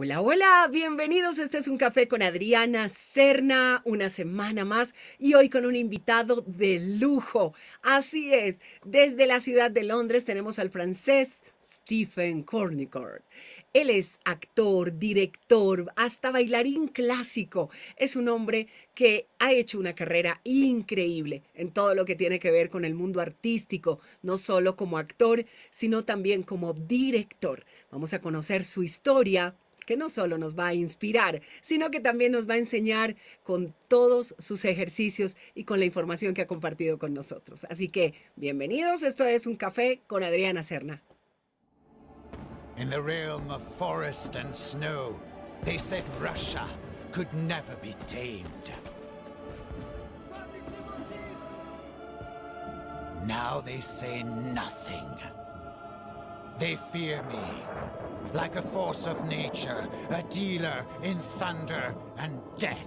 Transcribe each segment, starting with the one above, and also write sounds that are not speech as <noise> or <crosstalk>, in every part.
Hola, hola, bienvenidos. Este es un café con Adriana Serna, una semana más y hoy con un invitado de lujo. Así es, desde la ciudad de Londres tenemos al francés Stephen Cornicord. Él es actor, director, hasta bailarín clásico. Es un hombre que ha hecho una carrera increíble en todo lo que tiene que ver con el mundo artístico, no solo como actor, sino también como director. Vamos a conocer su historia que no solo nos va a inspirar, sino que también nos va a enseñar con todos sus ejercicios y con la información que ha compartido con nosotros. Así que bienvenidos, esto es Un Café con Adriana Serna. In the realm of forest and snow, they said Russia could never be tamed. Now they say nothing. They fear me. Like a force of nature, a dealer in thunder and death.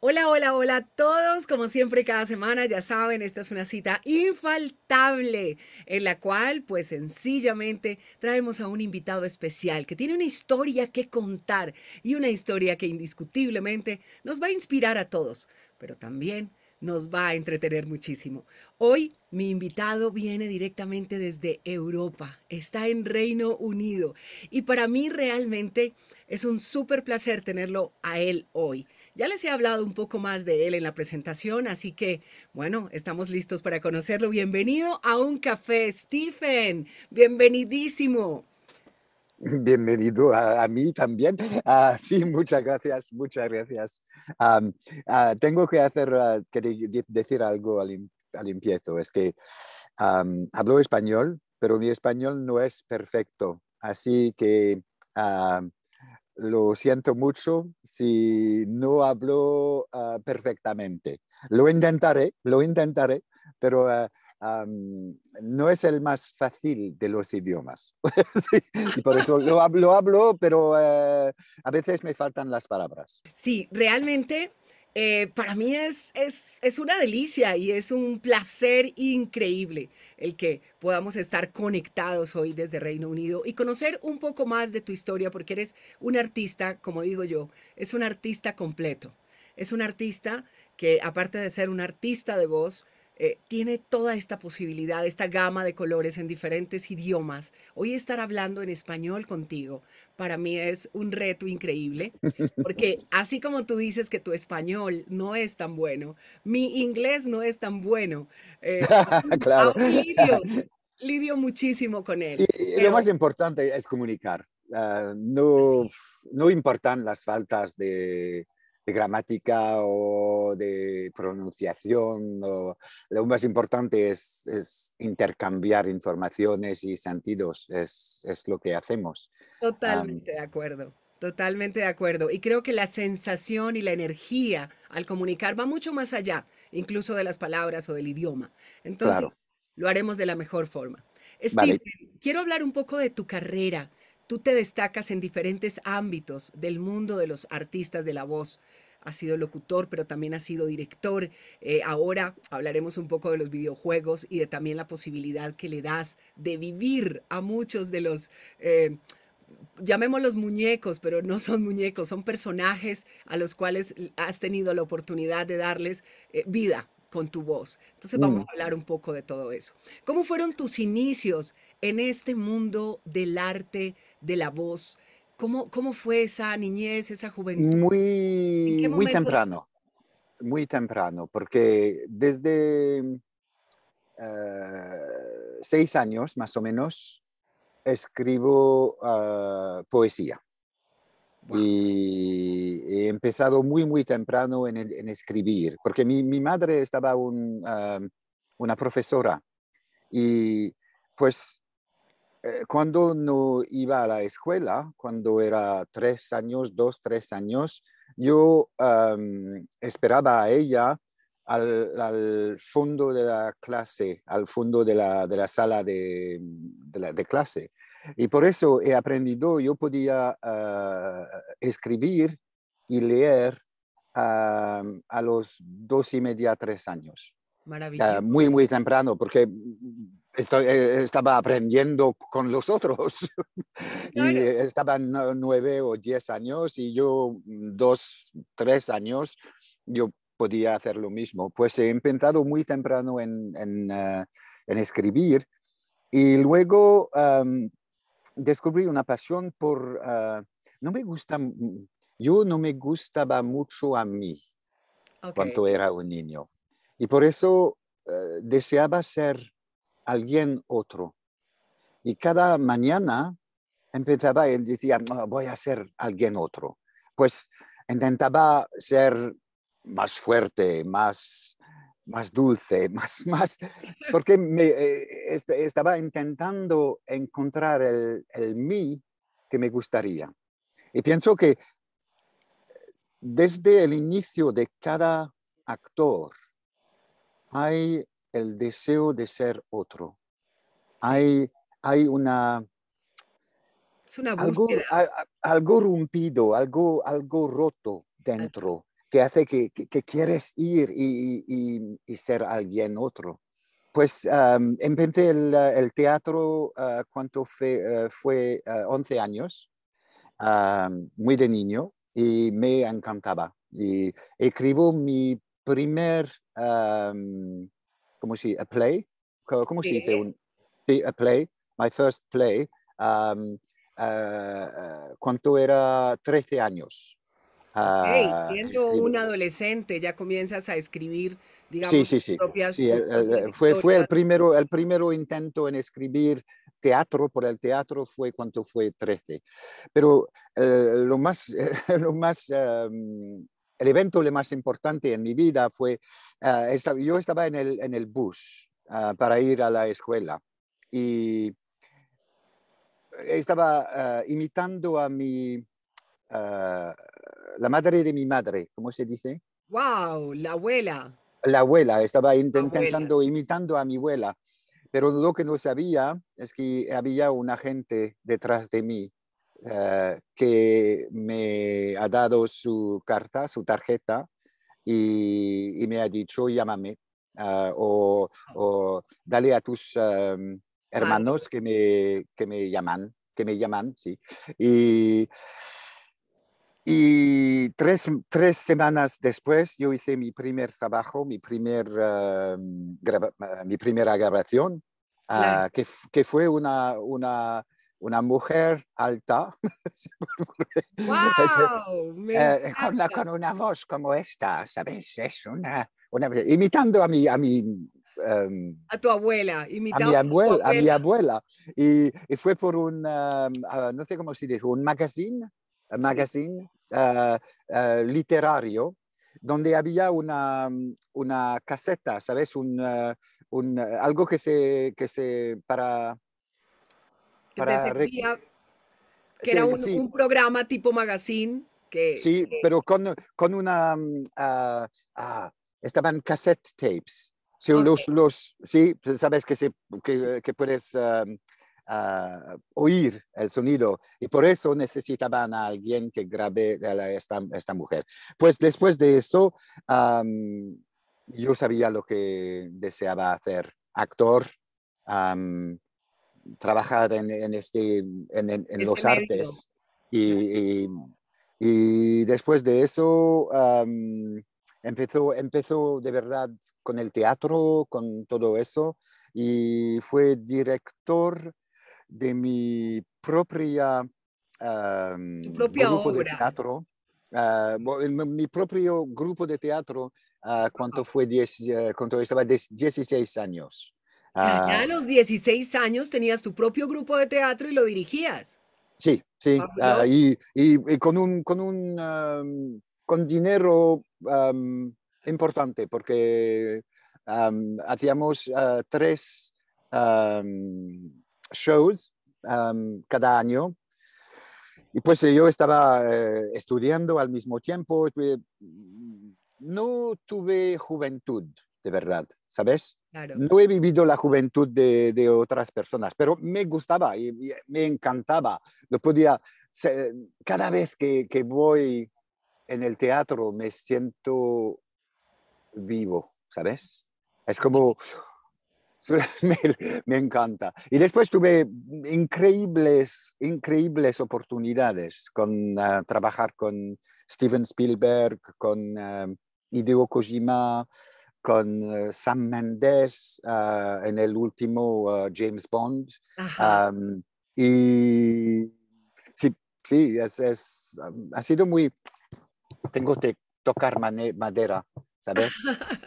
Hola, hola, hola a todos. Como siempre, cada semana, ya saben, esta es una cita infaltable en la cual, pues sencillamente, traemos a un invitado especial que tiene una historia que contar y una historia que indiscutiblemente nos va a inspirar a todos, pero también nos va a entretener muchísimo. Hoy mi invitado viene directamente desde Europa, está en Reino Unido y para mí realmente es un súper placer tenerlo a él hoy. Ya les he hablado un poco más de él en la presentación, así que bueno, estamos listos para conocerlo. Bienvenido a un café, Stephen. Bienvenidísimo. Bienvenido a, mí también. <laughs> Ah, sí, muchas gracias, muchas gracias. Ah, tengo que hacer, ah, decir algo al, al empiezo. Es que hablo español, pero mi español no es perfecto. Así que lo siento mucho si no hablo perfectamente. Lo intentaré, lo intentaré, pero no es el más fácil de los idiomas. <laughs> y por eso lo hablo, pero eh, a veces me faltan las palabras. Sí, realmente eh, para mí es, es, una delicia y es un placer increíble el que podamos estar conectados hoy desde Reino Unido y conocer un poco más de tu historia, porque eres un artista, como digo yo, es un artista completo. Es un artista que, aparte de ser un artista de voz, eh, tiene toda esta posibilidad, esta gama de colores en diferentes idiomas. Hoy estar hablando en español contigo para mí es un reto increíble, porque <laughs> así como tú dices que tu español no es tan bueno, mi inglés no es tan bueno. Eh, <laughs> claro. <laughs> Lidio, muchísimo con él. lo más importante es comunicar. Ah, no, no importan las faltas de, de gramática o de pronunciación. Lo más importante es, intercambiar informaciones y sentidos, es, es lo que hacemos. Totalmente de acuerdo. Totalmente de acuerdo. Y creo que la sensación y la energía al comunicar va mucho más allá, incluso de las palabras o del idioma. Entonces, lo haremos de la mejor forma. Steve, quiero hablar un poco de tu carrera. Tú te destacas en diferentes ámbitos del mundo de los artistas de la voz ha sido locutor, pero también ha sido director. Eh, ahora hablaremos un poco de los videojuegos y de también la posibilidad que le das de vivir a muchos de los... Eh, llamémoslos muñecos, pero no son muñecos, son personajes a los cuales has tenido la oportunidad de darles eh, vida con tu voz. Entonces vamos mm. a hablar un poco de todo eso. ¿Cómo fueron tus inicios en este mundo del arte, de la voz? ¿Cómo, ¿Cómo fue esa niñez, esa juventud? Muy, muy temprano, muy temprano, porque desde mm, eh, seis años más o menos escribo ah, poesía. Y he empezado muy, muy temprano en, escribir, porque mi, mi madre estaba ah, una profesora y pues eh, cuando no iba a la escuela, cuando era tres años, dos, tres años, yo esperaba a ella al, fondo de la clase, al fondo de la, de la sala de, de, clase. Y por eso he aprendido, yo podía ah, escribir y leer a los dos y media, tres años. Maravilloso. muy, muy temprano, porque eh, estaba aprendiendo con los otros <laughs> y e, estaban ah, nueve o diez años y yo mm, dos, tres años, yo podía hacer lo mismo. Pues he empezado muy temprano en, ah, escribir y luego descubrí una pasión por, ah, no me gusta, mm, yo no me gustaba mucho a mí cuando era un niño y por eso eh, deseaba ser alguien otro. Y cada mañana empezaba y decía, no voy a ser alguien otro. Pues intentaba ser más fuerte, más, más dulce, <laughs> más, más, porque me, eh, este, estaba intentando encontrar el, el mí que me gustaría. Y pienso que desde el inicio de cada actor hay el deseo de ser otro. Hay, hay una... Es una algo, algo rompido, algo, algo roto dentro que hace que, que, quieres ir y, y, ser alguien otro. Pues empecé el, teatro ah, cuando fue, ah, fue 11 ah, años, muy de niño, y me encantaba. Y escribo mi primer ¿cómo se dice? A play. ¿Cómo se dice? Un, a play. My first play. Um, eh, era 13 años. Hey, ah, siendo un adolescente ya comienzas a escribir, digamos, sí, sí, sí. propias. Sí, fue, fue el, primero, el primero intento en escribir teatro por el teatro fue cuando fue 13. Pero eh, lo más, <laughs> lo más em, el evento más importante en mi vida fue, ah, yo estaba en el, en el bus ah, para ir a la escuela y estaba ah, imitando a mi, la madre de mi madre, ¿cómo se dice? ¡Wow! La abuela. La abuela, estaba intentando, imitando a mi abuela, pero lo que no sabía es que había una gente detrás de mí eh, que me ha dado su carta, su tarjeta, y, me ha dicho, llámame eh, ah. o, dale a tus em, hermanos que, me, que me llaman, que me llaman, sí. Y, y tres, tres, semanas después yo hice mi primer trabajo, mi, primer, em, eh, mi primera grabación, ah, que, que, fue una, una una mujer alta, <laughs> eh, con, una voz como esta, ¿sabes? Es una, imitando a mi, a mi em, a tu abuela, imitando a mi abuela, a, mi abuela. Y, fue por un, em, no sé cómo se dice, un magazine, un magazine eh, eh, literario, donde había una, una caseta, ¿sabes? Un, un algo que se, que se, para que era un, programa tipo magazine. Que, sí, pero con, con una... Mm, ah, ah, estaban cassette tapes. Sí, los, los, sí, pues, sabes que, se, que, que puedes ah, oír el sonido y por eso necesitaban a alguien que grabe a esta, esta mujer. Pues después de eso, yo sabía lo que deseaba hacer, actor, trabajar en, este, en, este los artes. Y, después de eso empezó, empezó de verdad con el teatro, con todo eso, y fue director de mi propia, grupo de teatro. Ah, mi propio grupo de teatro ah, cuando, fue diez, eh, cuando estaba 16 años a ah. los 16 años tenías tu propio grupo de teatro y lo dirigías. Sí, sí, ah, ah, y, eh, con un, con un dinero importante, porque hacíamos tres shows cada año. Y pues yo estaba eh, estudiando al mismo tiempo. Eh, no tuve juventud, de verdad, ¿sabes? No he vivido la juventud de, otras personas, pero me gustaba y, me encantaba. Lo podía, cada vez que, que, voy en el teatro me siento vivo, ¿sabes? Es como, <laughs> me, encanta. Y después tuve increíbles, increíbles oportunidades con ah, trabajar con Steven Spielberg, con ah, Hideo Kojima con eh, Sam Mendes ah, en el último ah, James Bond. y sí, sí es, ha sido muy... Tengo que tocar madera, ¿sabes?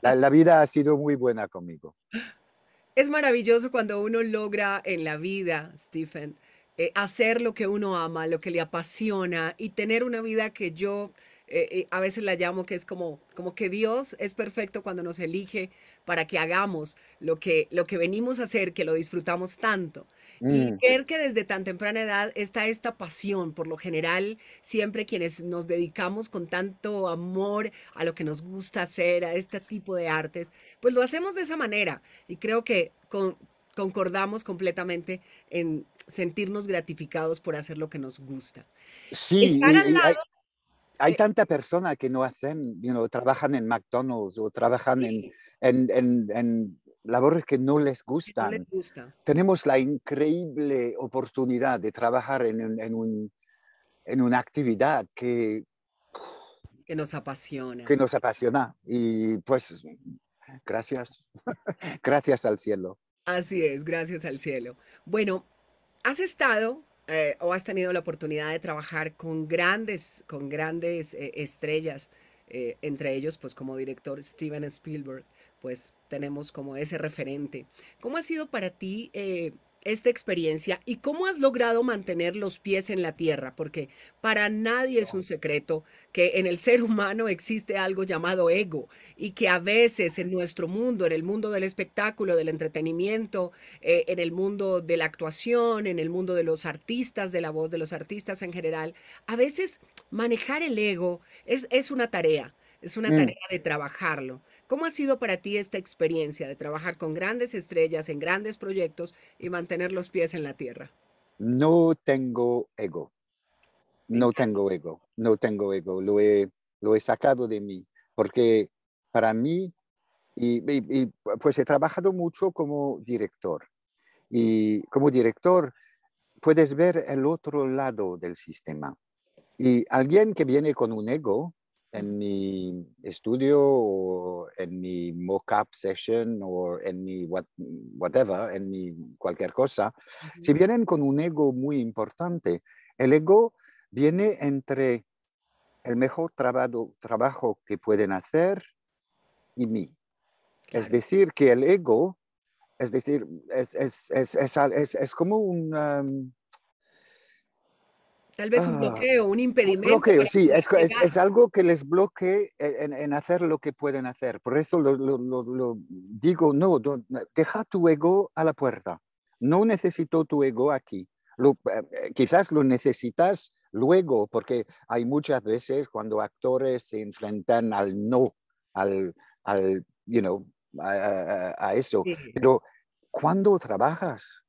La, vida ha sido muy buena conmigo. Es maravilloso cuando uno logra en la vida, Stephen, eh, hacer lo que uno ama, lo que le apasiona y tener una vida que yo eh, eh, a veces la llamo que es como, como que Dios es perfecto cuando nos elige para que hagamos lo que, lo que venimos a hacer, que lo disfrutamos tanto. Y mm. ver que desde tan temprana edad está esta pasión, por lo general, siempre quienes nos dedicamos con tanto amor a lo que nos gusta hacer, a este tipo de artes, pues lo hacemos de esa manera. Y creo que concordamos completamente en sentirnos gratificados por hacer lo que nos gusta. Sí, Estar al lado, hay tanta persona que no hacen, trabajan en McDonald's o trabajan en, en, en, labores que no les gustan. No les gusta. Tenemos la increíble oportunidad de trabajar en, un, en una actividad que... Que nos apasiona. Que nos apasiona. Y pues gracias, <laughs> gracias al cielo. Así es, gracias al cielo. Bueno, has estado eh, o has tenido la oportunidad de trabajar con grandes, con grandes eh, estrellas, eh, entre ellos, pues como director Steven Spielberg, pues tenemos como ese referente. ¿Cómo ha sido para ti esta experiencia y cómo has logrado mantener los pies en la tierra, porque para nadie es un secreto que en el ser humano existe algo llamado ego y que a veces en nuestro mundo, en el mundo del espectáculo, del entretenimiento, eh, en el mundo de la actuación, en el mundo de los artistas, de la voz de los artistas en general, a veces manejar el ego es, una tarea, es una mm. tarea de trabajarlo. ¿Cómo ha sido para ti esta experiencia de trabajar con grandes estrellas en grandes proyectos y mantener los pies en la tierra? No tengo ego. No tengo ego. No tengo ego. Lo he, lo he sacado de mí. Porque para mí, y, pues he trabajado mucho como director. Y como director, puedes ver el otro lado del sistema. Y alguien que viene con un ego en mi estudio o en mi mock-up session o en mi what, whatever, en mi cualquier cosa, si vienen con un ego muy importante, el ego viene entre el mejor trabajo, trabajo que pueden hacer y mí. Es decir, que el ego, es decir, es, es, es, es como un... Tal vez un ah, bloqueo, un impedimento. bloqueo, sí, es, es, algo que les bloquee en, hacer lo que pueden hacer. Por eso lo, digo, no, deja tu ego a la puerta. No necesito tu ego aquí. Eh, eh, quizás lo necesitas luego, porque hay muchas veces cuando actores se enfrentan al no, al, al you know, a, eso. Pero cuando trabajas,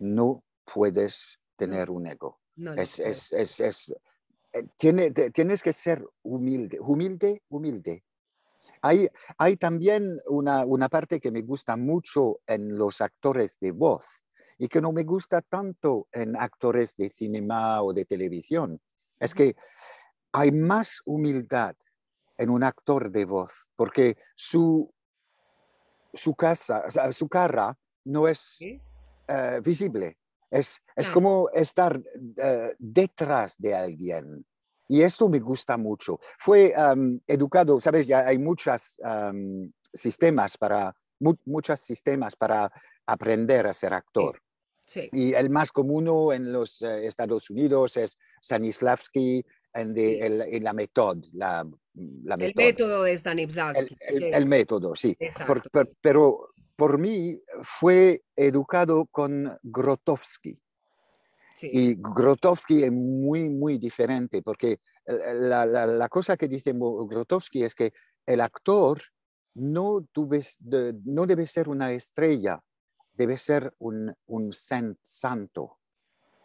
no puedes tener un ego es, es, es, eh, tiene, tienes que ser humilde, humilde, humilde. Hay, hay también una, una, parte que me gusta mucho en los actores de voz y que no me gusta tanto en actores de cinema o de televisión. Es que hay más humildad en un actor de voz porque su, su, casa, su cara no es eh, visible es, como estar eh, detrás de alguien. Y esto me gusta mucho. Fue educado, sabes, ya hay muchos sistemas para, sistemas para aprender a ser actor. Sí. Y el más común en los eh, Estados Unidos es Stanislavski, en, la método. La, la el método de Stanislavski. El, método, sí. pero por mí fue educado con Grotowski. Y Grotowski es muy, muy diferente, porque eh, la, la, cosa que dice Grotowski es que el actor no, no debe ser una estrella, debe ser un, un santo.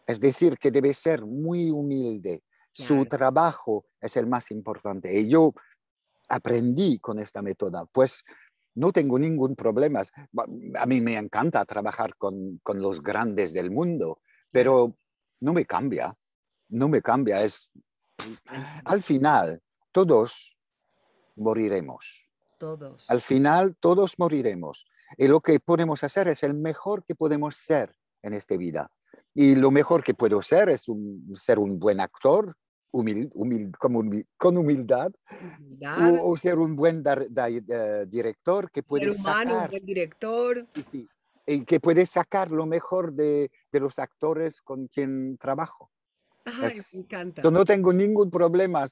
Es decir, que debe ser muy humilde. Su trabajo es el más importante. Y yo aprendí con esta metoda, pues no tengo ningún problema. A mí me encanta trabajar con, los grandes del mundo, pero no me cambia, no me cambia. Es, al final, todos moriremos. Todos. Al final, todos moriremos. Y lo que podemos hacer es el mejor que podemos ser en esta vida. Y lo mejor que puedo ser es ser un buen actor, humil, como con humildad, O, ser un buen eh, director que puede sacar, director. Y, que puede sacar lo mejor de, de los actores con quien trabajo. Yo no tengo ningún problema.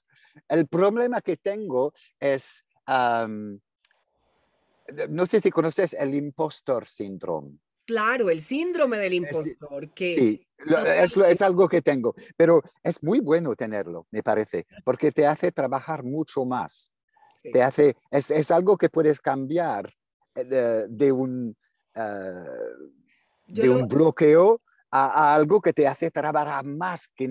El problema que tengo es, no sé si conoces el impostor síndrome. Claro, el síndrome del impostor. Que... Sí, es, algo que tengo, pero es muy bueno tenerlo, me parece, porque te hace trabajar mucho más. Te hace, es, algo que puedes cambiar eh, de, un, eh, de un bloqueo a, algo que te hace trabajar más que,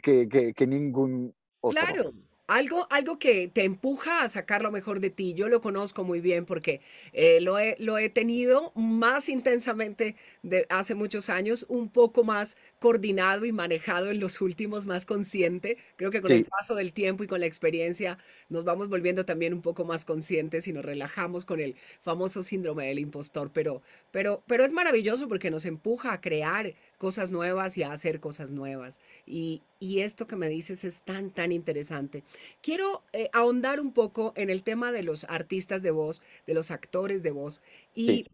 que, que, que ningún otro. Claro. Algo, algo que te empuja a sacar lo mejor de ti. Yo lo conozco muy bien porque eh, lo, he, lo, he, tenido más intensamente de hace muchos años, un poco más coordinado y manejado en los últimos, más consciente. Creo que con el paso del tiempo y con la experiencia nos vamos volviendo también un poco más conscientes y nos relajamos con el famoso síndrome del impostor. Pero, pero, pero es maravilloso porque nos empuja a crear cosas nuevas y a hacer cosas nuevas. Y, esto que me dices es tan, tan interesante. Quiero eh, ahondar un poco en el tema de los artistas de voz, de los actores de voz. Y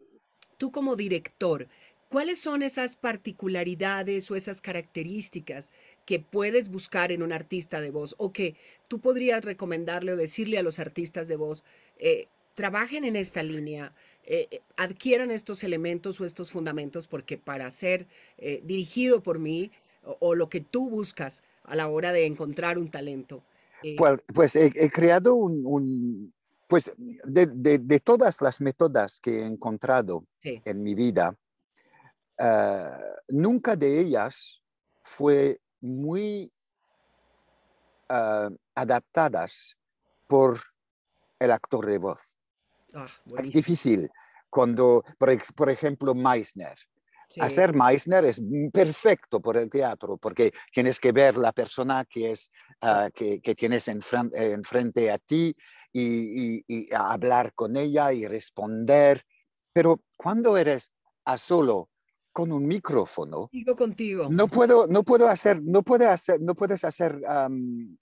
tú como director, ¿cuáles son esas particularidades o esas características que puedes buscar en un artista de voz o que tú podrías recomendarle o decirle a los artistas de voz? Eh, trabajen en esta línea, eh, eh, adquieran estos elementos o estos fundamentos, porque para ser eh, dirigido por mí o, lo que tú buscas a la hora de encontrar un talento. Pues, he, creado un, pues de, todas las metodas que he encontrado en mi vida, ah, nunca de ellas fue muy ah, adaptadas por el actor de voz. Ah, es difícil. Cuando, por, por ejemplo, Meissner. Hacer Meissner es perfecto por el teatro porque tienes que ver la persona que, es, ah, que, que, tienes enfrente, frente a ti y, y, y, hablar con ella y responder. Pero cuando eres a solo con un micrófono. contigo. No puedo, no puedo hacer, no puedes hacer, no puedes hacer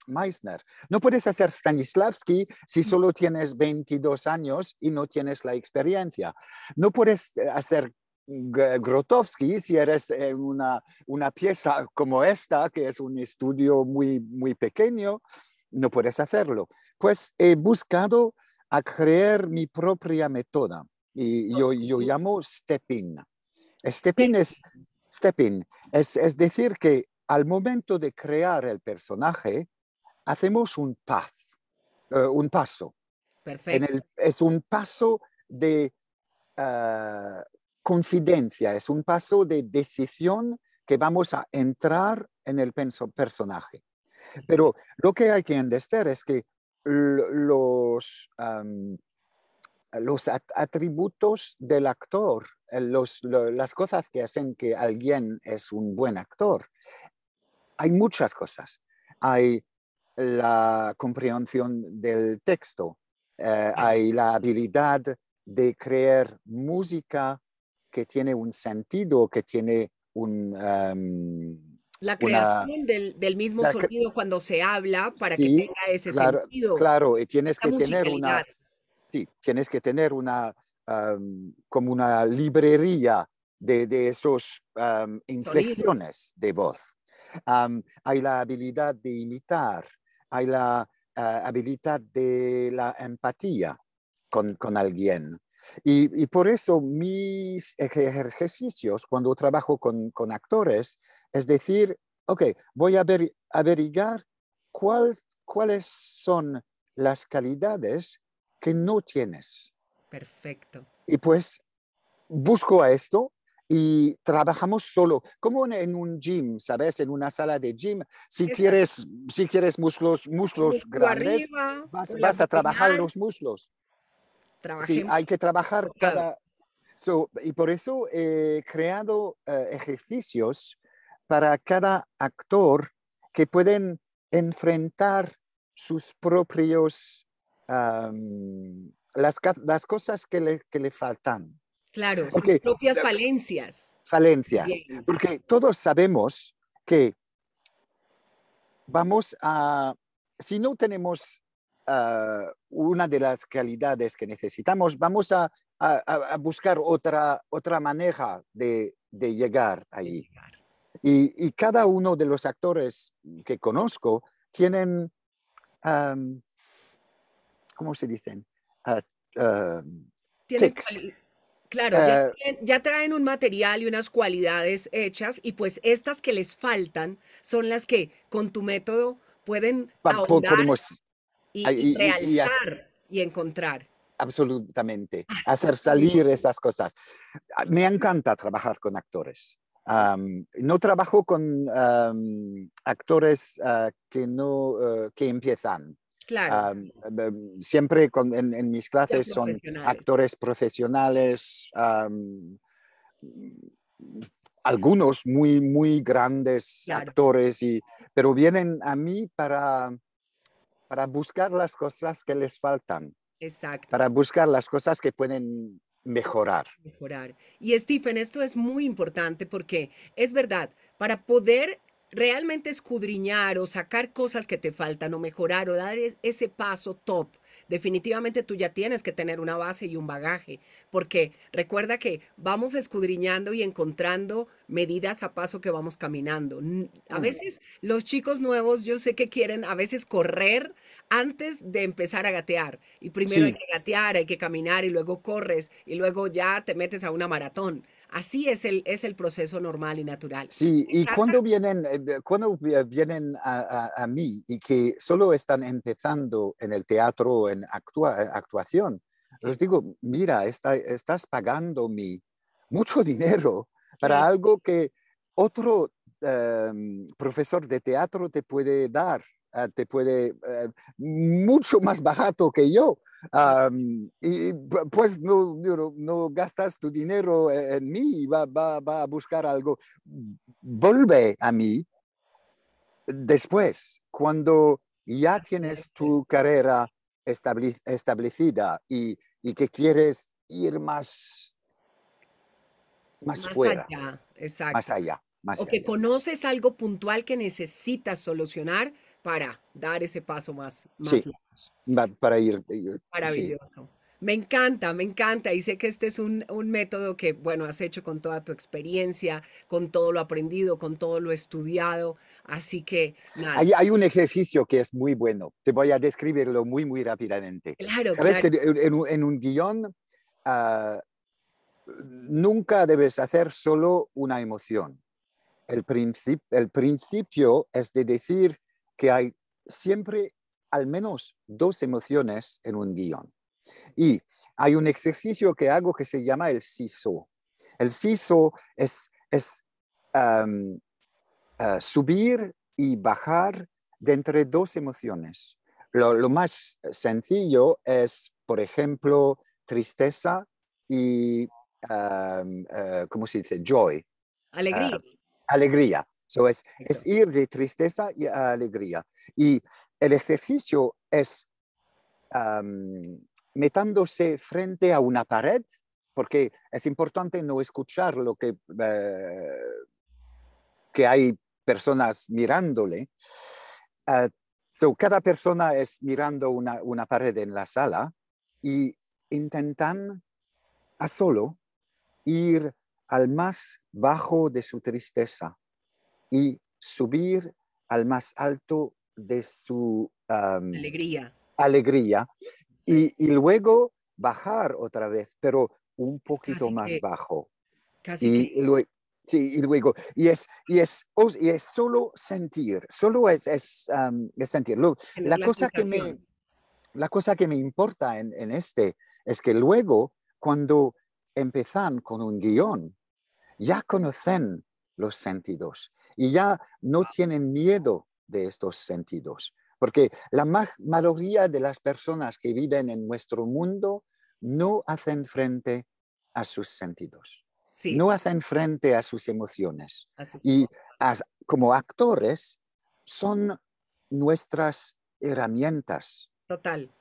Meissner. No puedes hacer Stanislavski si solo tienes 22 años y no tienes la experiencia. No puedes hacer Grotowski, si eres eh, una, una pieza como esta, que es un estudio muy, muy pequeño, no puedes hacerlo. Pues he buscado a crear mi propia metoda y yo, yo llamo stepping. Stepping es, in es, es decir, que al momento de crear el personaje, hacemos un, path, eh, un paso. Perfecto. es un paso de eh, confidencia, es un paso de decisión que vamos a entrar en el personaje. Pero lo que hay que entender es que los los atributos del actor, eh, las cosas que hacen que alguien es un buen actor. Hay muchas cosas. Hay la comprensión del texto, eh, hay la habilidad de crear música que tiene un sentido, que tiene un... Em, la creación del, mismo sonido cuando se habla para que tenga ese sentido. Claro, y tienes que tener una Sí, Tienes que tener una, como una librería de, esas inflexiones de voz. hay la habilidad de imitar, hay la ah, habilidad de la empatía con, con alguien. Y, por eso mis ejercicios cuando trabajo con, actores es decir, ok, voy a ver averiguar cuál, cuáles son las calidades no tienes. Perfecto. Y pues busco a esto y trabajamos solo, como en, un gym, ¿sabes? En una sala de gym. Si quieres, si quieres muslos, muslos grandes, vas, a trabajar los muslos. Trabajemos hay que trabajar cada... y por eso he creado eh, ejercicios para cada actor que pueden enfrentar sus propios las, las, cosas que le, faltan. Claro, sus propias falencias. Falencias. Porque todos sabemos que vamos a, si no tenemos ah, una de las calidades que necesitamos, vamos a, buscar otra, otra manera de, llegar allí. Y, cada uno de los actores que conozco tienen ¿cómo se dicen? Ah, ah, tics. Claro, ah, ya, traen un material y unas cualidades hechas y pues estas que les faltan son las que con tu método pueden ahondar y, y, y, encontrar. Absolutamente, hacer salir esas cosas. Me encanta trabajar con actores. no trabajo con actores que, no, eh, que empiezan. Claro. Ah, em, siempre en, mis clases son actores profesionales, algunos muy, muy grandes actores, y, pero vienen a mí para, para buscar las cosas que les faltan. Exacto. Para buscar las cosas que pueden mejorar. Mejorar. Y Stephen, esto es muy importante porque es verdad, para poder realmente escudriñar o sacar cosas que te faltan o mejorar o dar ese paso top, definitivamente tú ya tienes que tener una base y un bagaje, porque recuerda que vamos escudriñando y encontrando medidas a paso que vamos caminando. A veces los chicos nuevos, yo sé que quieren a veces correr antes de empezar a gatear. Y primero hay que gatear, hay que caminar y luego corres y luego ya te metes a una maratón. Así es el, proceso normal y natural. Sí, y cuando vienen, eh, cuando eh, vienen a, mí y que solo están empezando en el teatro, en eh, actuación, les digo, mira, estás pagando mucho <laughs> dinero para algo que otro em, profesor de teatro te puede dar Ah, te puede eh, mucho más barato que yo. y pues no, no, gastas tu dinero eh, en mí, va, va, a buscar algo. Vuelve a mí después, cuando ya tienes tu carrera establecida y, que quieres ir más, más, más fuera, allá, exacto. más allá. o que conoces algo puntual que necesitas solucionar para dar ese paso más, sí, Para ir. Eh, Maravilloso. Me encanta, me encanta y sé que este es un, método que, bueno, has hecho con toda tu experiencia, con todo lo aprendido, con todo lo estudiado, así que... Hay, un ejercicio que es muy bueno, te voy a describirlo muy, muy rápidamente. Claro, Sabes que en, un guión ah, nunca debes hacer solo una emoción. El, el principio es de decir que hay siempre al menos dos emociones en un guión. Y hay un ejercicio que hago que se llama el SISO. El SISO es, es eh, subir y bajar de entre dos emociones. Lo, más sencillo es, por ejemplo, tristeza y, eh, ¿cómo se dice? Joy. Alegría. Ah, alegría. So es, ir de tristeza y a alegría. Y el ejercicio es metándose frente a una pared, porque es importante no escuchar lo que, eh, que hay personas mirándole. Ah, cada persona es mirando una, una pared en la sala y intentan a solo ir al más bajo de su tristeza y subir al más alto de su alegría. alegría y, luego bajar otra vez, pero un poquito más bajo. y, luego, sí, y luego, y es, y, es, solo sentir, solo es, es, sentir. Lo, la, cosa que me, la cosa que me importa en, en este es que luego, cuando empiezan con un guión, ya conocen los sentidos, y ya no tienen miedo de estos sentidos, porque la mayoría de las personas que viven en nuestro mundo no hacen frente a sus sentidos, no hacen frente a sus emociones. y como actores son nuestras herramientas. Total,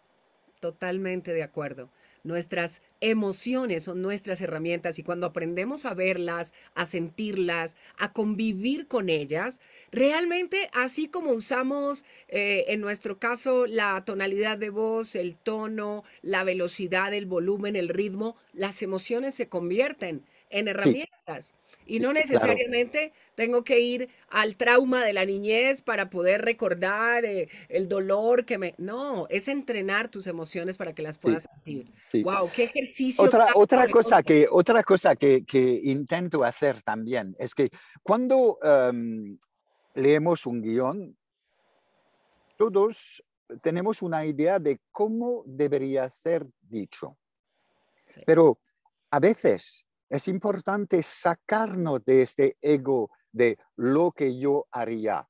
totalmente de acuerdo nuestras emociones son nuestras herramientas y cuando aprendemos a verlas, a sentirlas, a convivir con ellas, realmente así como usamos eh, en nuestro caso la tonalidad de voz, el tono, la velocidad, el volumen, el ritmo, las emociones se convierten en herramientas. Y no necesariamente tengo que ir al trauma de la niñez para poder recordar eh, el dolor que me... No, es entrenar tus emociones para que las puedas sentir. ¡Wow! ¡Qué ejercicio! Otra, otra cosa, que, otra cosa que, que, intento hacer también es que cuando em, leemos un guión, todos tenemos una idea de cómo debería ser dicho. Pero a veces es importante sacarnos de este ego de lo que yo haría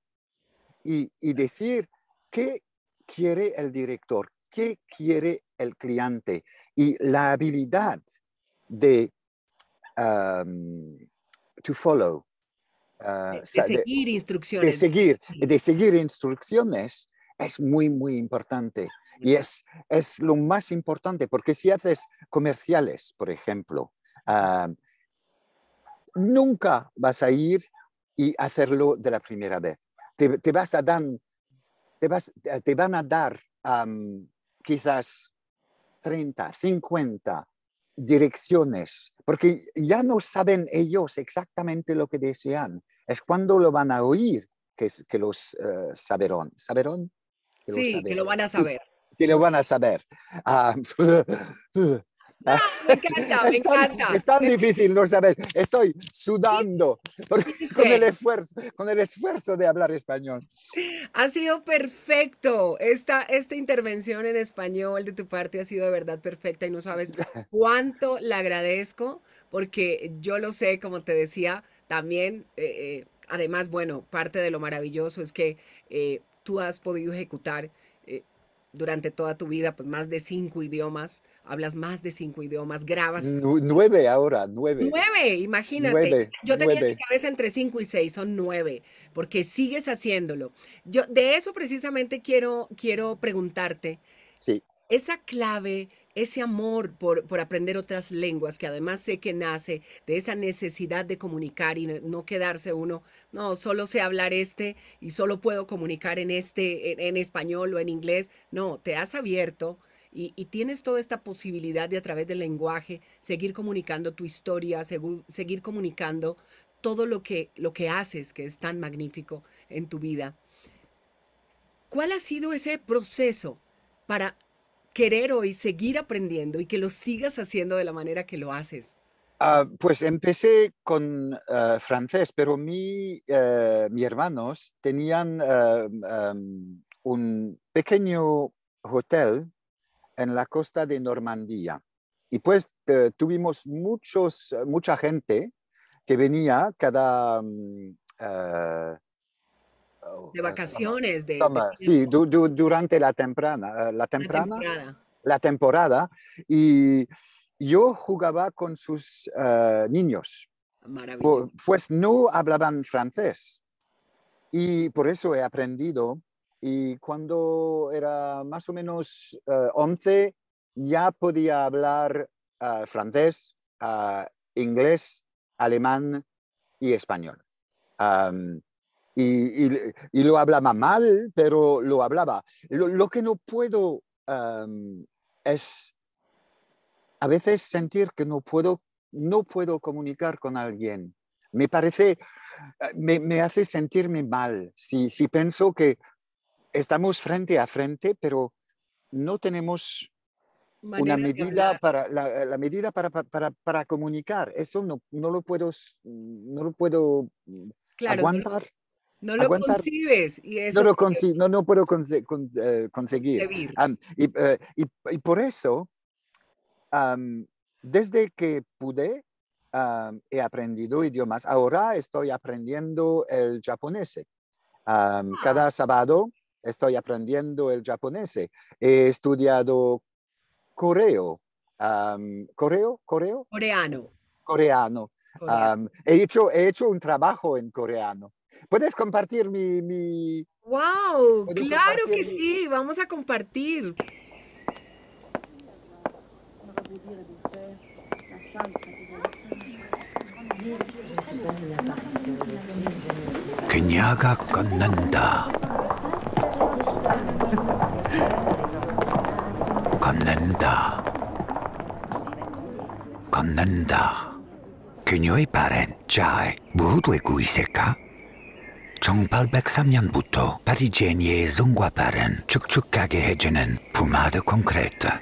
y, decir qué quiere el director, qué quiere el cliente y la habilidad de to follow. Ah, seguir instrucciones. seguir, de seguir instrucciones es muy, muy importante. Ah, y es, es lo más importante, porque si haces comerciales, por ejemplo, Ah, nunca vas a ir y hacerlo de la primera vez. Te, vas a dan, te, vas, te van a dar quizás 30, 50 direcciones, porque ya no saben ellos exactamente lo que desean. Es cuando lo van a oír que, los saberán. Eh, saberón. sí, lo que lo van a saber. Que, lo van a saber. Ah, <laughs> <laughs> Ah, ah, me encanta, es tan, encanta. Es tan difícil no sabes Estoy sudando <laughs> con, el esfuerzo, con el esfuerzo de hablar español. Ha sido perfecto. Esta, esta intervención en español de tu parte ha sido de verdad perfecta y no sabes <laughs> cuánto la agradezco porque yo lo sé, como te decía, también, eh, eh, además, bueno, parte de lo maravilloso es que eh, tú has podido ejecutar durante toda tu vida pues, más de cinco idiomas hablas más de cinco idiomas, grabas. nueve ahora, nueve. Nueve, imagínate. Yo tenía cabeza entre cinco y seis, son nueve, porque sigues haciéndolo. Yo de eso precisamente quiero, quiero preguntarte. Esa clave, ese amor por, por aprender otras lenguas, que además sé que nace de esa necesidad de comunicar y no quedarse uno, no, solo sé hablar este y solo puedo comunicar en este, en español o en inglés. No, te has abierto y, tienes toda esta posibilidad de a través del lenguaje seguir comunicando tu historia, seguir comunicando todo lo que, lo que haces que es tan magnífico en tu vida. ¿Cuál ha sido ese proceso para querer hoy seguir aprendiendo y que lo sigas haciendo de la manera que lo haces? Ah, pues empecé con eh, francés, pero mi, eh, mis hermanos tenían eh, em, un pequeño hotel en la costa de Normandía. Y pues tuvimos muchos, mucha gente que venía cada... Mm, eh, oh, de vacaciones. De, sí, durante la temprana, eh, la temprana, la temporada. Y yo jugaba con sus eh, niños. Pues no hablaban francés. Y por eso he aprendido y cuando era más o menos 11 eh, ya podía hablar eh, francés, eh, inglés, alemán y español. y, lo hablaba mal, pero lo hablaba. Lo, lo que no puedo es a veces sentir que no puedo, no puedo comunicar con alguien. Me parece, me, me hace sentirme mal si, si pienso que estamos frente a frente, pero no tenemos una medida para la, medida para, para, para, comunicar. Eso no, no lo puedo, no lo puedo aguantar. No, lo consigues. Y eso no, lo no, no, puedo eh, conseguir. Eh, y, por eso, desde que pude, he aprendido idiomas. Ahora estoy aprendiendo el japonés. Ah. Cada sábado estoy aprendiendo el japonés, eh, he estudiado coreo, coreo, coreo. Coreano. Coreano. he, hecho, he hecho un trabajo en coreano. ¿Puedes compartir mi... mi... ¡Wow! Claro que sí, vamos a compartir. condenda. Condenda. Kinyoi paren, jai, buhudwe guiseka. Chong pal bek samyan buto, parijen ye zungwa paren, chuk chuk kage hejenen, pumada concreta.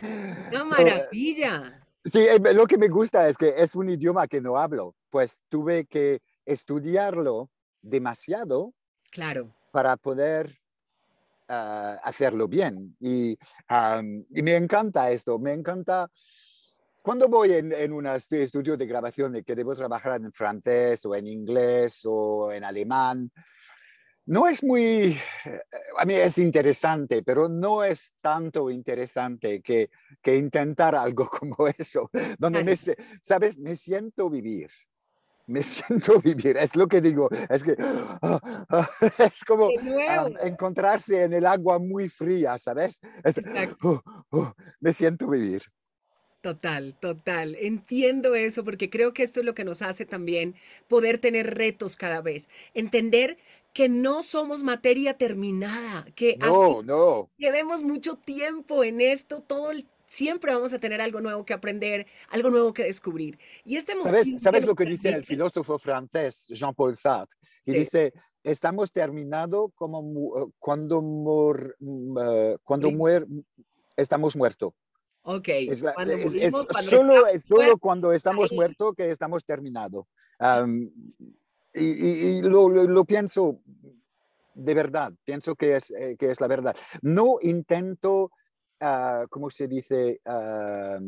¡Qué maravilla! Sí, eh, lo que me gusta es que es un idioma que no hablo, pues tuve que estudiarlo demasiado. Claro. Para poder Ah, hacerlo bien. Y, me encanta esto, me encanta... Cuando voy en, un eh, estudio de grabación de que debo trabajar en francés o en inglés o en alemán, no es muy, a mí es interesante, pero no es tanto interesante que, que intentar algo <laughs> como eso, donde me, sabes, me siento vivir, me <laughs> siento vivir, es lo que digo, es que <laughs> es como encontrarse en el agua muy fría, ¿sabes? Uh, uh, me siento vivir. Total, total. Entiendo eso porque creo que esto es lo que nos hace también poder tener retos cada vez. Entender que no somos materia terminada, que no, no. llevemos mucho tiempo en esto, todo el Siempre vamos a tener algo nuevo que aprender, algo nuevo que descubrir. Y este ¿Sabes, lo que dice el filósofo francés Jean-Paul Sartre? Y dice, estamos terminados como eh, cuando, mm, eh, cuando estamos muertos. Ok. Es solo, es solo cuando estamos muertos que estamos terminados. y, lo, lo, pienso de verdad, pienso que es, eh, que es la verdad. No intento Ah, ¿cómo se dice? Ah,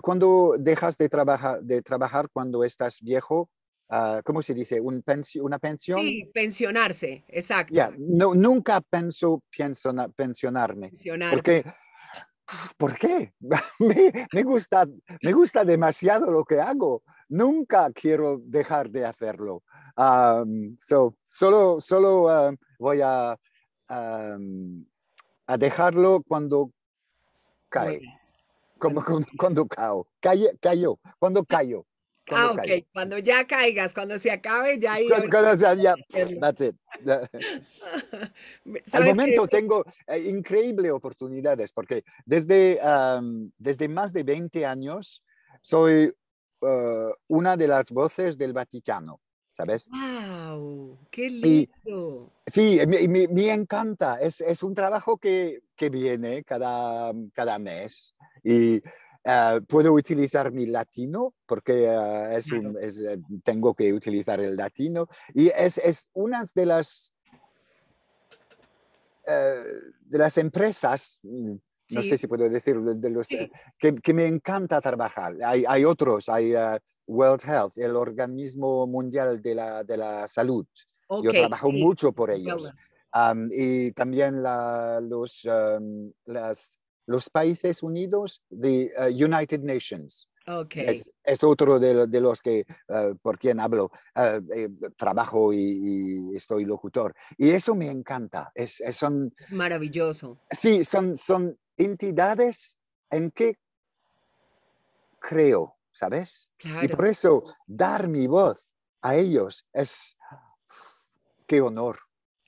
cuando dejas de, trabajar de trabajar cuando estás viejo, ah, ¿cómo se dice? ¿Un pensión ¿Una pensión? Sí, pensionarse, exacto. No, nunca pienso pensionarme. Porque, ¿Por qué? <laughs> me, gusta, me gusta demasiado lo que hago. Nunca quiero dejar de hacerlo. Um, solo solo voy a, a dejarlo cuando cae. Como cuando, cao. Calle, cayó. Cuando ah, cayó. Cuando ya caigas, cuando se acabe, ya ahí. ya, <laughs> Al momento tengo eh, increíbles oportunidades porque desde, desde más de 20 años soy eh, una de las voces del Vaticano. ¿sabes? ¡Wow! ¡Qué lindo! sí, me, me, me encanta. Es, es, un trabajo que que viene cada, mes. Y eh, puedo utilizar mi latino porque eh, eh, tengo que utilizar el latino. Y es, una de las, de las empresas mm, no sé si puedo decir, que, me encanta trabajar. Hay, otros, hay World Health, el organismo mundial de la, salud. Yo trabajo mucho por ellos y también los, los Países Unidos, de eh, United Nations. Es, otro de, los que, eh, por quien hablo, eh, trabajo y, estoy locutor. Y eso me encanta. Es, son, Maravilloso. Sí, son, son entidades en que creo, ¿sabes? Y por eso dar mi voz a ellos es... ¡Qué honor!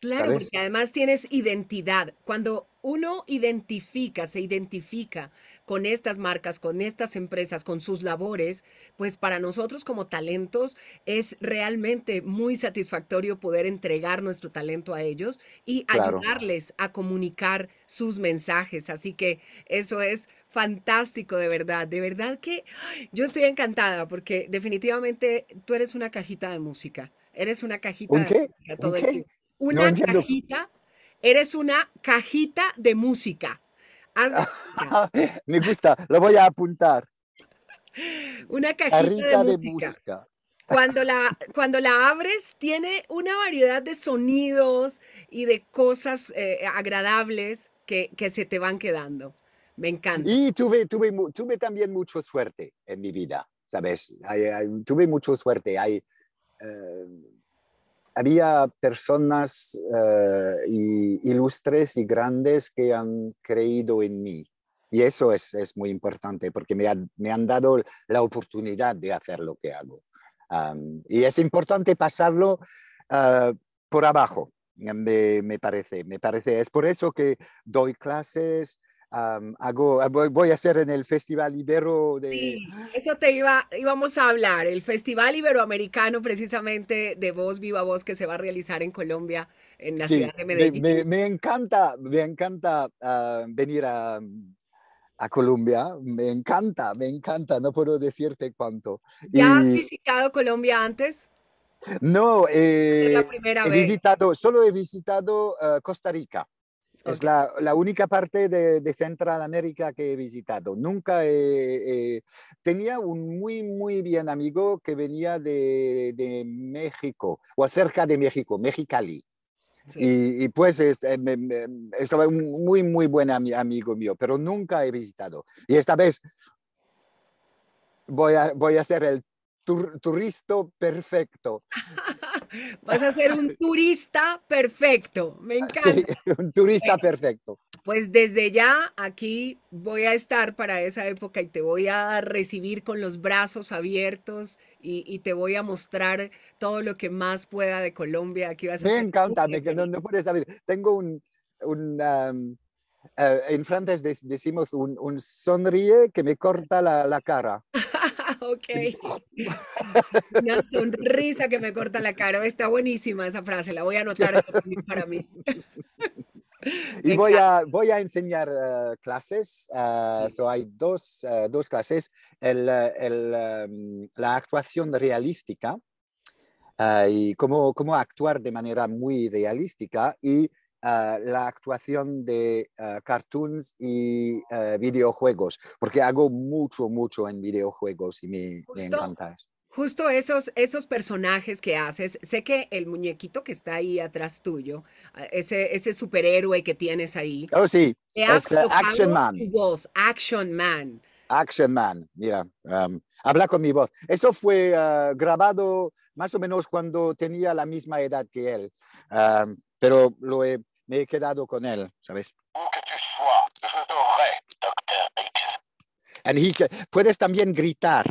Claro, porque además tienes identidad. Cuando uno identifica, se identifica con estas marcas, con estas empresas, con sus labores, pues para nosotros como talentos es realmente muy satisfactorio poder entregar nuestro talento a ellos y ayudarles a comunicar sus mensajes. Así que eso es fantástico, de verdad. De verdad que yo estoy encantada porque definitivamente tú eres una cajita de música. Eres una cajita de música todo el tiempo una cajita, eres una cajita de música. <laughs> Me gusta, lo voy a apuntar. Una cajita de música. Cuando la, cuando la abres, tiene una variedad de sonidos y de cosas eh, agradables que, se te van quedando. Me encanta. Y tuve, tuve, tuve también mucha suerte en mi vida, ¿sabes? tuve mucha suerte. Hay, eh, había personas eh, ilustres y grandes que han creído en mí. Y eso es, muy importante porque me, han dado la oportunidad de hacer lo que hago. y es importante pasarlo eh, por abajo, me, parece. Me parece. Es por eso que doy clases, hago, ah, voy a hacer en el Festival Ibero de... Sí, eso te iba, íbamos a hablar, el Festival Iberoamericano precisamente de Voz Viva Voz que se va a realizar en Colombia, en la ciudad de Medellín. Me, me, encanta, me encanta ah, venir a, a Colombia, me encanta, me encanta, no puedo decirte cuánto. ¿Ya has visitado Colombia antes? No, la eh, primera he visitado, solo he visitado ah, Costa Rica. Es la, única parte de, de, Central América que he visitado. Nunca he, eh, tenía un muy, muy bien amigo que venía de, México o cerca de México, Mexicali. Y, pues estaba eh, un muy, muy buen amigo mío, pero nunca he visitado. Y esta vez voy a, voy a hacer el turista turisto perfecto. <laughs> Vas a ser un turista perfecto, me ah, encanta. Sí, <laughs> un turista perfecto. Pues desde ya aquí voy a estar para esa época y te voy a recibir con los brazos abiertos y, te voy a mostrar todo lo que más pueda de Colombia. Aquí vas a me encanta, me, no, no, puedes saber. Tengo un... Eh, en francés decimos un, sonríe que me corta la, la cara. <laughs> ok. <laughs> Una sonrisa que me corta la cara. Está buenísima esa frase, la voy a anotar para mí. <laughs> y voy a, voy a enseñar eh, clases. Eh, hay dos, eh, dos clases. El, el, em, la actuación realística y cómo, cómo actuar de manera muy realística y Ah, la actuación de ah, cartoons y eh, videojuegos, porque hago mucho, mucho en videojuegos y me, encanta Justo esos, esos personajes que haces, sé que el muñequito que está ahí atrás tuyo, ah, ese, ese superhéroe que tienes ahí. Oh, sí, es eh, Action Man. Action Man. Action Man, mira, habla con mi voz. Eso fue grabado más o menos cuando tenía la misma edad que él pero lo he, me he quedado con él, ¿sabes? And he, puedes también gritar.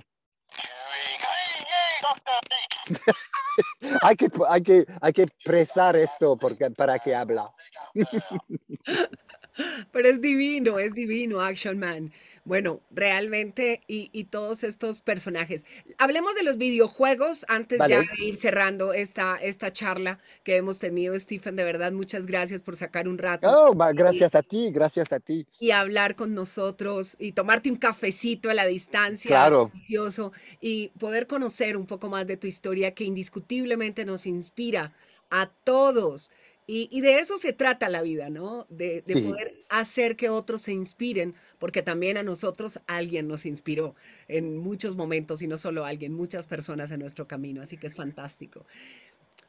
<laughs> hay, que, hay, que, hay que presar esto porque, para que habla. <laughs> Pero es divino, es divino, Action Man. Bueno, realmente, y, y todos estos personajes. Hablemos de los videojuegos antes ya de ir cerrando esta, esta charla que hemos tenido, Stephen. De verdad, muchas gracias por sacar un rato. Oh, gracias a ti, gracias a ti. Y hablar con nosotros y tomarte un cafecito a la distancia. Claro. Delicioso, y poder conocer un poco más de tu historia que indiscutiblemente nos inspira a todos y, de eso se trata la vida, ¿no? De, poder hacer que otros se inspiren, porque también a nosotros alguien nos inspiró en muchos momentos y no solo alguien, muchas personas en nuestro camino, así que es fantástico.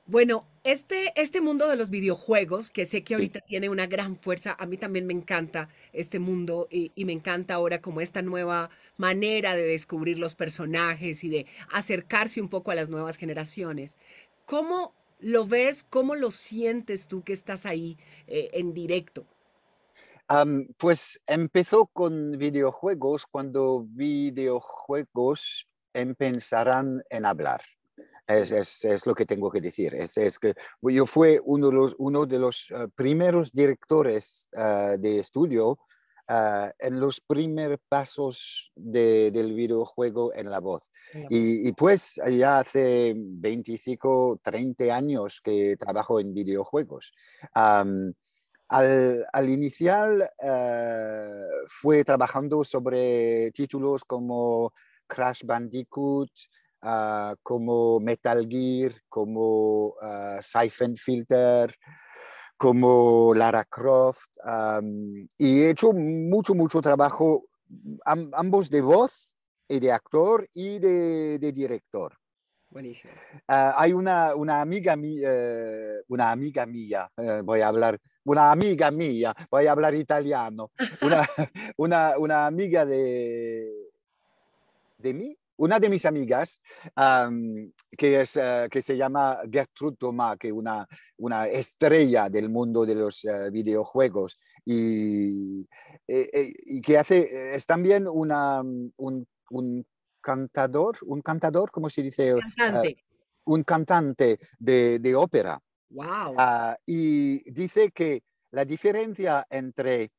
Bueno, este, este mundo de los videojuegos, que sé que ahorita tiene una gran fuerza, a mí también me encanta este mundo y, me encanta ahora como esta nueva manera de descubrir los personajes y de acercarse un poco a las nuevas generaciones. ¿Cómo lo ves? ¿Cómo lo sientes tú que estás ahí eh, en directo? pues empezó con videojuegos cuando videojuegos empezarán en hablar. Es, lo que tengo que decir. Es, que yo fui uno de los, uno de los eh, primeros directores eh, de estudio Ah, en los primeros pasos del videojuego en la voz. Y, pues ya hace 25, 30 años que trabajo en videojuegos. al, al, inicial eh, fue trabajando sobre títulos como Crash Bandicoot, ah, como Metal Gear, como ah, Siphon Filter, como Lara Croft, y he hecho mucho, mucho trabajo, ambos de voz y de actor y de, director. Buenísimo. Ah, hay eh, una, amiga mía, una amiga mía, voy a hablar, una amiga mía, voy a hablar italiano, <laughs> una, una amiga de, de mí, una de mis amigas, que, es, eh, que se llama Gertrude Thomas, que es una, estrella del mundo de los eh, videojuegos eh, y, que hace, es también un, cantador, un cantador, ¿cómo se dice? Cantante. un cantante de, de ópera. Wow. Ah, y dice que la diferencia entre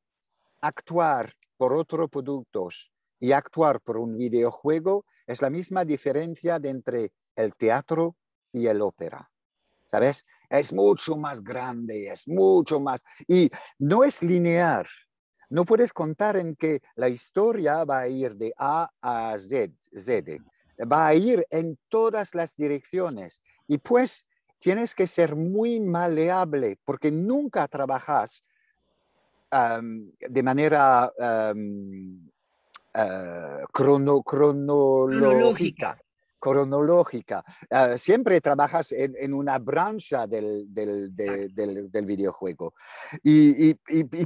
actuar por otros productos y actuar por un videojuego es la misma diferencia entre el teatro y el ópera. ¿Sabes? Es mucho más grande, es mucho más... Y no es lineal. No puedes contar en que la historia va a ir de A a Z, Va a ir en todas las direcciones. Y pues tienes que ser muy maleable porque nunca trabajas de manera eh, crono, cronológica. Eh, siempre trabajas en, una brancha del, videojuego. Y,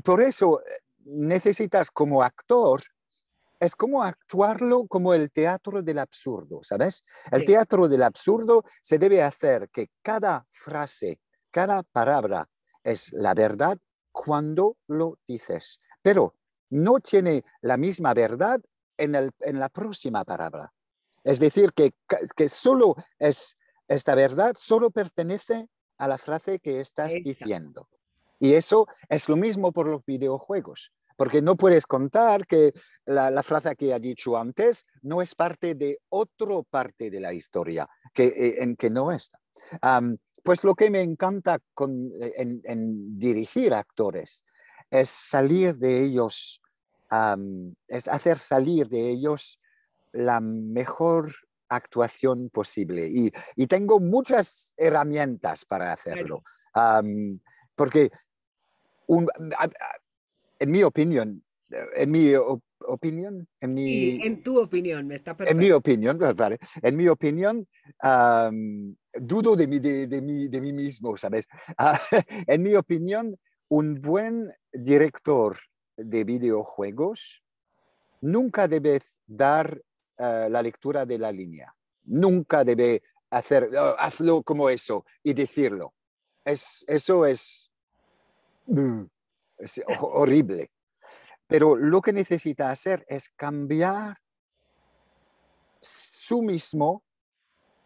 por eso eh, necesitas como actor, es como actuarlo como el teatro del absurdo, ¿sabes? El teatro del absurdo se debe hacer que cada frase, cada palabra es la verdad cuando lo dices. Pero no tiene la misma verdad en, la próxima palabra. Es decir, que, solo es, esta verdad solo pertenece a la frase que estás diciendo. Y eso es lo mismo por los videojuegos, porque no puedes contar que la, frase que ha dicho antes no es parte de otra parte de la historia que, eh, en que no está. pues lo que me encanta eh, en, en, dirigir actores es salir de ellos es hacer salir de ellos la mejor actuación posible. Y, tengo muchas herramientas para hacerlo, porque en mi opinión, en mi opinión, en mi... en tu opinión, me está perfecto. En mi opinión, pues vale. En mi opinión, dudo de mí, de, mí, de mí mismo, ¿sabes? <laughs> Ah, en mi opinión, un buen director de videojuegos nunca debes dar eh, la lectura de la línea. Nunca debe hacer, oh, hazlo como eso y decirlo. eso es, mm, horrible. Pero lo que necesita hacer es cambiar su mismo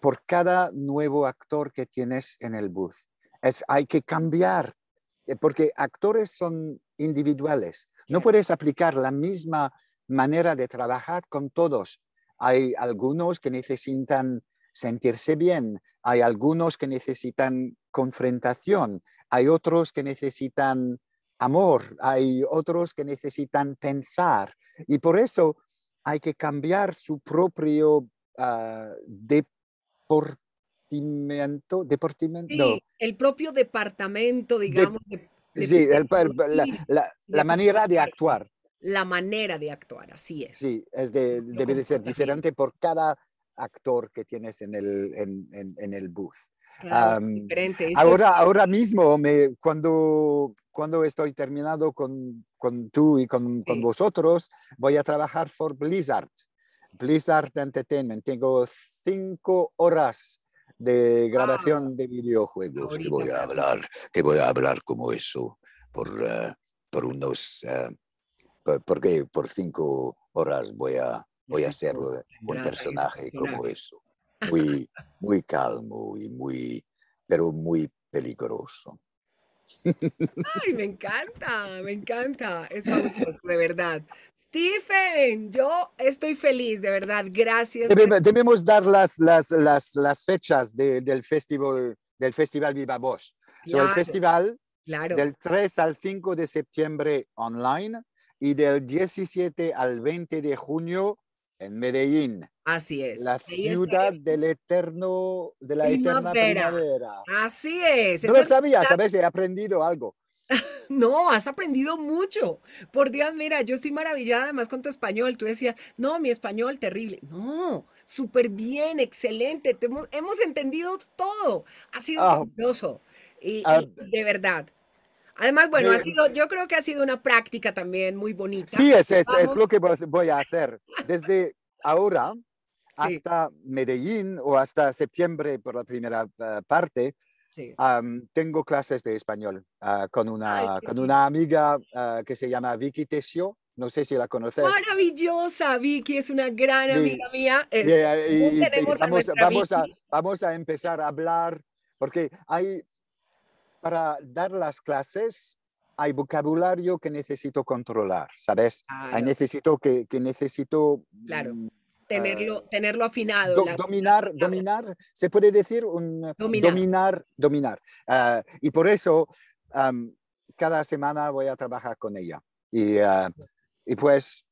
por cada nuevo actor que tienes en el booth hay que cambiar, eh, porque actores son individuales. No puedes aplicar la misma manera de trabajar con todos. Hay algunos que necesitan sentirse bien, hay algunos que necesitan confrontación, hay otros que necesitan amor, hay otros que necesitan pensar. Y por eso hay que cambiar su propio ah, departamento. El propio departamento, digamos, de sí, la, manera de actuar. La manera de actuar, así es. Sí, es debe de ser diferente por cada actor que tienes en el, en, en, el booth. Claro, diferente. ahora, ahora mismo, me, cuando, cuando estoy terminado con, con tú y con, con, vosotros, voy a trabajar por Blizzard, Blizzard Entertainment. Tengo cinco horas de ah, grabación de videojuegos. que voy a hablar, que voy a hablar como eso por, eh, por unos, eh, porque por cinco horas voy a, voy a ser un personaje como eso. Muy, muy calmo y muy, pero muy peligroso. Ay, me encanta, me encanta. Es de verdad. Stephen, yo estoy feliz, de verdad, gracias. debemos dar las, las, fechas del, festival, del Festival Viva Voz. el festival del 3 al 5 de septiembre online y del 17 al 20 de junio en Medellín. Así es. La ciudad del eterno, de la eterna primavera. Así es. No lo sabía, ¿sabes? He aprendido algo. No, has aprendido mucho. Por Dios, mira, yo estoy maravillada además con tu español. Tú decías, no, mi español terrible. No, súper bien, excelente. hemos, entendido todo. Ha sido oh, Y, de verdad. Además, bueno, ha sido, yo creo que ha sido una práctica también muy bonita. Sí, es, es, lo que voy a hacer. Desde ahora hasta Medellín o hasta septiembre por la primera eh, parte, tengo clases de español ah, con, una, con una amiga ah, que se llama Vicky Tesio. No sé si la conoces. Maravillosa, Vicky, es una gran amiga mía. vamos, a vamos, a, empezar a hablar, porque hay, para dar las clases, hay vocabulario que necesito controlar, ¿sabes? Hay necesito que, que necesito claro. Mm, Ah, tenerlo, tenerlo afinado. dominar, dominar, se puede decir un eh, dominar, dominar. Ah, y por eso cada semana voy a trabajar con ella. Ah, y, pues,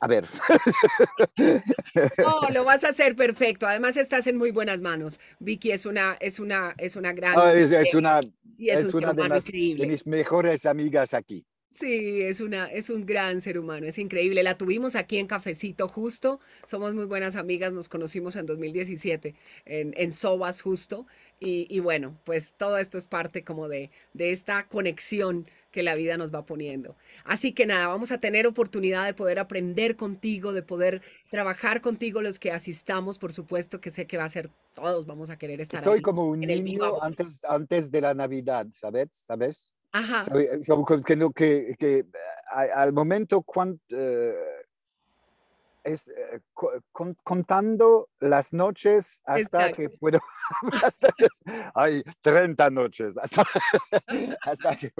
a ver. No, lo vas a hacer perfecto. Además estás en muy buenas manos. Vicky es una, es una, es una gran. es, una, es, de mis mejores amigas aquí. Sí, es una, es un gran ser humano, es increíble. La tuvimos aquí en Cafecito justo, somos muy buenas amigas, nos conocimos en 2017 en, en Sobas justo y, bueno, pues todo esto es parte como de, de esta conexión que la vida nos va poniendo. Así que nada, vamos a tener oportunidad de poder aprender contigo, de poder trabajar contigo los que asistamos, por supuesto que sé que va a ser todos vamos a querer estar. Soy como un niño antes, antes de la Navidad, ¿sabes? ¿Sabes? Ajá. ¿Sabe? que, no, que, que eh, al momento cuando, eh, eh, contando las noches hasta que puedo, hay <laughs> 30 noches, hasta, <laughs> que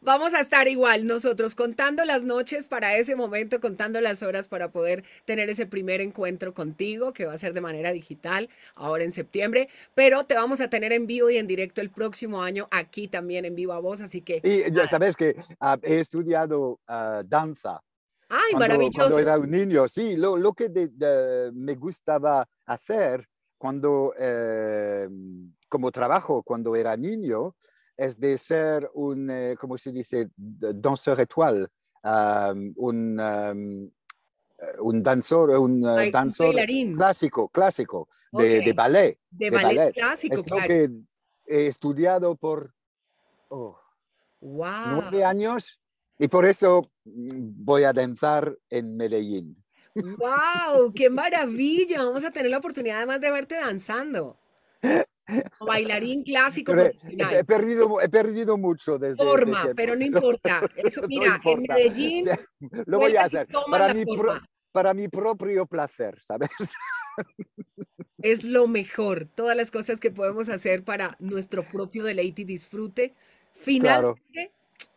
Vamos a estar igual nosotros, contando las noches para ese momento, contando las horas para poder tener ese primer encuentro contigo, que va a ser de manera digital ahora en septiembre, pero te vamos a tener en vivo y en directo el próximo año aquí también en vivo a vos, así que... Y ya sabes que ah, he estudiado ah, danza Ay, cuando, maravilloso. Cuando era un niño, sí, lo, lo que me gustaba hacer cuando, eh, como trabajo cuando era niño, es de ser un, eh, como se dice, danseur étoile, un, eh, un danzor, un eh, clásico, clásico, de, ballet. De, ballet, clásico, es lo que he estudiado por wow. Oh, nueve años y por eso mm, voy a danzar en Medellín. ¡Wow! ¡Qué maravilla! Vamos a tener la oportunidad además de verte danzando. bailarín clásico. he, perdido, he perdido mucho desde. Este forma, pero no <laughs> importa. mira, en Medellín. lo voy a hacer. Para mi, para mi propio placer, ¿sabes? Es lo mejor. Todas las cosas que podemos hacer para nuestro propio deleite y disfrute. Finalmente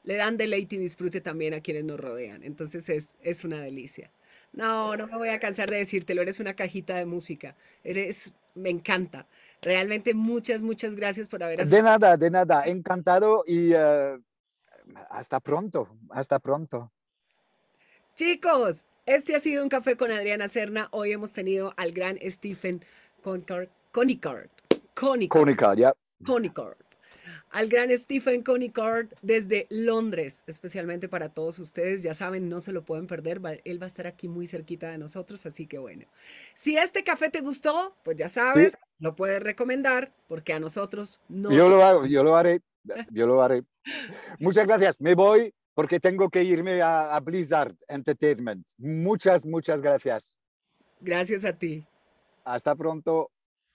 le dan deleite y disfrute también a quienes nos rodean. Entonces es, es una delicia. No, no me voy a cansar de decírtelo, eres una cajita de música, eres, me encanta. Realmente muchas, muchas gracias por haber De nada, de nada, encantado y eh, hasta pronto, hasta pronto. Chicos, este ha sido un café con Adriana Serna. Hoy hemos tenido al gran Stephen Conicard Conicard Conicard ya. Conicard al gran Stephen Conicord desde Londres, especialmente para todos ustedes. Ya saben, no se lo pueden perder, él va a estar aquí muy cerquita de nosotros, así que bueno. Si este café te gustó, pues ya sabes, lo puedes recomendar porque a nosotros no. Yo lo yo lo haré, <laughs> yo lo haré. Muchas gracias, me voy porque tengo que irme a Blizzard Entertainment. Muchas, muchas gracias. Gracias a ti. Hasta pronto.